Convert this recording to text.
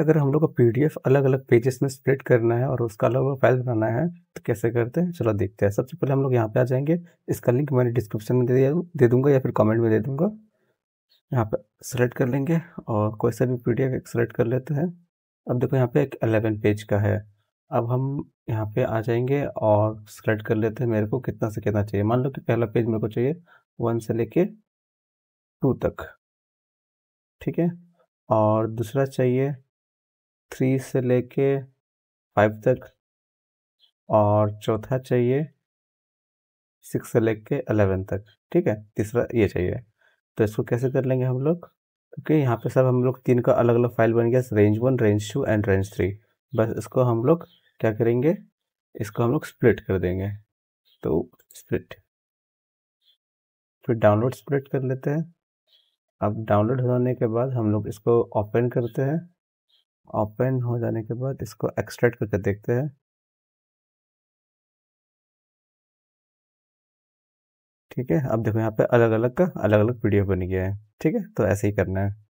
अगर हम लोग को पी अलग अलग पेजेस में स्प्रेड करना है और उसका अलग अलग फाइल बनाना है तो कैसे करते हैं चलो देखते हैं सबसे पहले हम लोग यहाँ पे आ जाएंगे इसका लिंक मैंने डिस्क्रिप्शन में दे दे दूँगा या फिर कमेंट में दे दूँगा यहाँ पे सेलेक्ट कर लेंगे और कोई सा भी पी डी सेलेक्ट कर लेते हैं अब देखो यहाँ पे एक अलेवन पेज का है अब हम यहाँ पे आ जाएंगे और सेलेक्ट कर लेते हैं मेरे को कितना से कितना चाहिए मान लो कि पहला पेज मेरे को चाहिए वन से लेके टू तक ठीक है और दूसरा चाहिए थ्री से लेके फाइव तक और चौथा चाहिए सिक्स से लेके अलेवन तक ठीक है तीसरा ये चाहिए तो इसको कैसे कर लेंगे हम लोग ओके यहाँ पे सब हम लोग तीन का अलग अलग फाइल बन गया range one range two and range three बस इसको हम लोग क्या करेंगे इसको हम लोग स्प्लिट कर देंगे तो स्प्लिट फिर डाउनलोड स्प्लिट कर लेते हैं अब डाउनलोड होने के बाद हम लोग इसको ओपन करते हैं ओपन हो जाने के बाद इसको एक्सट्रैक्ट करके देखते हैं ठीक है अब देखो यहाँ पे अलग अलग का अलग अलग पीडीएफ बन गया है ठीक है तो ऐसे ही करना है